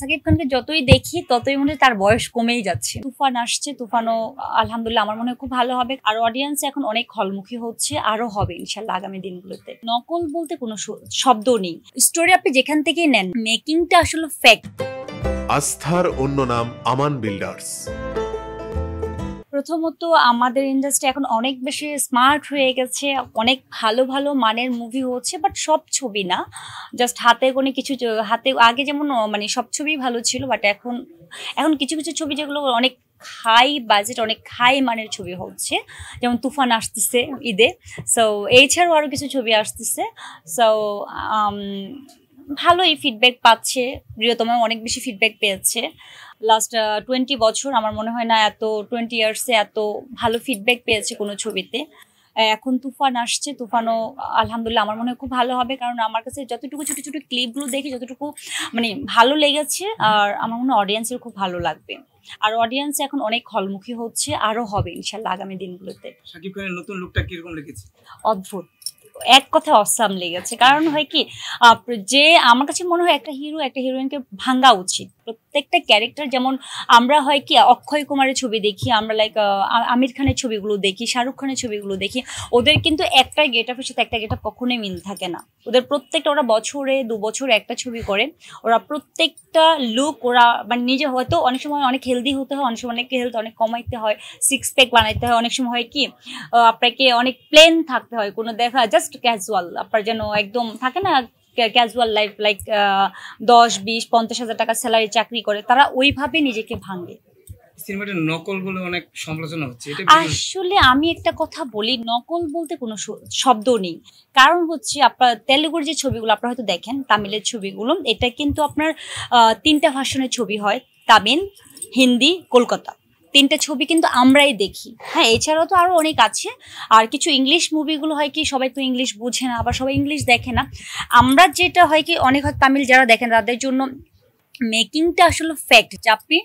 সাকিব খানকে যতই দেখি ততই মনে তার বয়স কমেই যাচ্ছে তুফান আসছে তুফানও আলহামদুলিল্লাহ আমার মনে হয় খুব ভালো হবে আর অডিয়েন্স এখন অনেক হলমুখী হচ্ছে আরো হবে ইনশাল্লাহ আগামী দিনগুলোতে নকল বলতে কোনো শব্দ নেই স্টোরি আপনি যেখান থেকেই নেন মেকিংটা আসলে ফ্যাক্ট আস্থার অন্য নাম আমান বিল্ডার্স প্রথমত আমাদের ইন্ডাস্ট্রি এখন অনেক বেশি স্মার্ট হয়ে গেছে অনেক ভালো ভালো মানের মুভি হচ্ছে বাট সব ছবি না জাস্ট হাতে কোনো কিছু হাতে আগে যেমন মানে সব ছবি ভালো ছিল বাট এখন এখন কিছু কিছু ছবি যেগুলো অনেক হাই বাজেট অনেক হাই মানের ছবি হচ্ছে যেমন তুফান আসতেছে ঈদে সো এছাড়াও আরও কিছু ছবি আসতেছে সো um, ভালোই ফিডব্যাক পাচ্ছে প্রিয়তম অনেক বেশি ফিডব্যাক পেয়েছে লাস্ট টোয়েন্টি বছর আমার মনে হয় না এত টোয়েন্টি ইয়ার্সে এত ভালো ফিডব্যাক পেয়েছে কোনো ছবিতে এখন তুফান আসছে তুফানও আলহামদুলিল্লাহ আমার মনে হয় খুব ভালো হবে কারণ আমার কাছে যতটুকু ছোটো ছোটো ক্লিপগুলো দেখে যতটুকু মানে ভালো লেগেছে আর আমার মনে হয় অডিয়েন্সের খুব ভালো লাগবে আর অডিয়েন্স এখন অনেক হলমুখী হচ্ছে আরও হবে ইনশাল্লাহ আগামী দিনগুলোতে সাকিব খানের নতুন লুকটা কিরকম লেগেছে অদ্ভুত এক কথা অসাম লেগেছে কারণ হয় কি যে আমার কাছে মনে হয় একটা হিরো একটা হিরোইনকে ভাঙ্গা উচিত প্রত্যেকটা ক্যারেক্টার যেমন আমরা হয় কি অক্ষয় কুমারের ছবি দেখি আমরা লাইক আমির খানের ছবিগুলো দেখি শাহরুখ খানের ছবিগুলো দেখি ওদের কিন্তু একটা গেট আপের সাথে একটা গেট আপ কখনোই মিল থাকে না ওদের প্রত্যেকটা ওরা বছরে দু বছর একটা ছবি করে ওরা প্রত্যেকটা লুক ওরা মানে নিজে হয়তো অনেক সময় অনেক হেলদি হতে হয় অনেক সময় অনেক হেলথ অনেক কমাইতে হয় সিক্স প্যাক বানাইতে হয় অনেক সময় হয় কি আপনাকে অনেক প্লেন থাকতে হয় কোনো দেখা জাস্ট জাস্ট ক্যাজুয়াল আপনার যেন একদম থাকে না ক্যাজুয়াল লাইফ লাইক দশ বিশ পঞ্চাশ হাজার টাকা স্যালারি চাকরি করে তারা ওইভাবে নিজেকে ভাঙে সিনেমাটা নকল বলে অনেক সমালোচনা হচ্ছে আসলে আমি একটা কথা বলি নকল বলতে কোনো শব্দ নেই কারণ হচ্ছে আপনার তেলেগুর যে ছবিগুলো আপনারা হয়তো দেখেন তামিলের ছবিগুলো এটা কিন্তু আপনার তিনটা ভাষণের ছবি হয় তামিল হিন্দি কলকাতা তিনটে ছবি কিন্তু আমরাই দেখি হ্যাঁ এছাড়াও তো আরও অনেক আছে আর কিছু ইংলিশ মুভিগুলো হয় কি সবাই তো ইংলিশ বুঝে না আবার সবাই ইংলিশ দেখে না আমরা যেটা হয় কি অনেক হয় তামিল যারা দেখেন তাদের জন্য মেকিংটা আসলে ফ্যাক্ট যে আপনি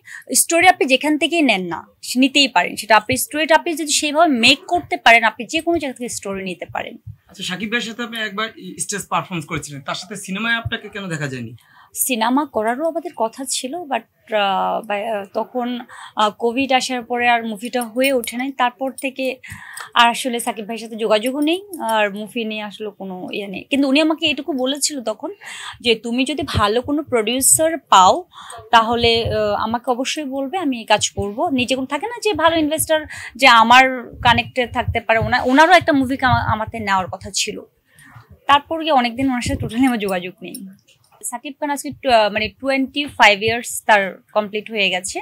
স্টোরি আপনি যেখান থেকেই নেন না নিতেই পারেন সেটা আপনি স্টোরিটা আপনি যদি সেইভাবে মেক করতে পারেন আপনি যে কোনো জায়গা থেকে স্টোরি নিতে পারেন আচ্ছা সাকিব ভাইয়ের সাথে আপনি একবার স্টেজ পারফর্ম করেছিলেন তার সাথে সিনেমায় আপনাকে কেন দেখা যায়নি সিনেমা করারও আমাদের কথা ছিল বাট তখন কোভিড আসার পরে আর মুভিটা হয়ে ওঠে নাই তারপর থেকে আর আসলে সাকিব ভাইয়ের সাথে যোগাযোগও নেই আর মুভি নিয়ে আসলে কোনো ইয়ে নেই কিন্তু উনি আমাকে এটুকু বলেছিল তখন যে তুমি যদি ভালো কোনো প্রডিউসার পাও তাহলে আমাকে অবশ্যই বলবে আমি কাজ করব নিজে কোনো থাকে না যে ভালো ইনভেস্টার যে আমার কানেক্টেড থাকতে পারে ওনার ওনারও একটা মুভি আমাতে নেওয়ার কথা ছিল তারপর গিয়ে অনেকদিন ওনার সাথে টোটালি আমার যোগাযোগ নেই সাকিব খান আজকে মানে টোয়েন্টি ফাইভ ইয়ার্স তার কমপ্লিট হয়ে গেছে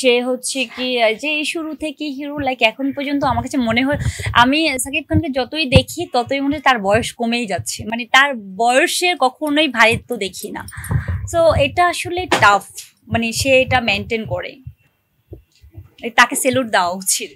সে হচ্ছে কি যে শুরু থেকে হিরো লাইক এখন পর্যন্ত আমার কাছে মনে হয় আমি সাকিব খানকে যতই দেখি ততই মনে তার বয়স কমেই যাচ্ছে মানে তার বয়সে কখনোই ভারিত্ব দেখি না সো এটা আসলে টাফ মানে সে এটা মেনটেন করে তাকে সেলুট দেওয়া উচিত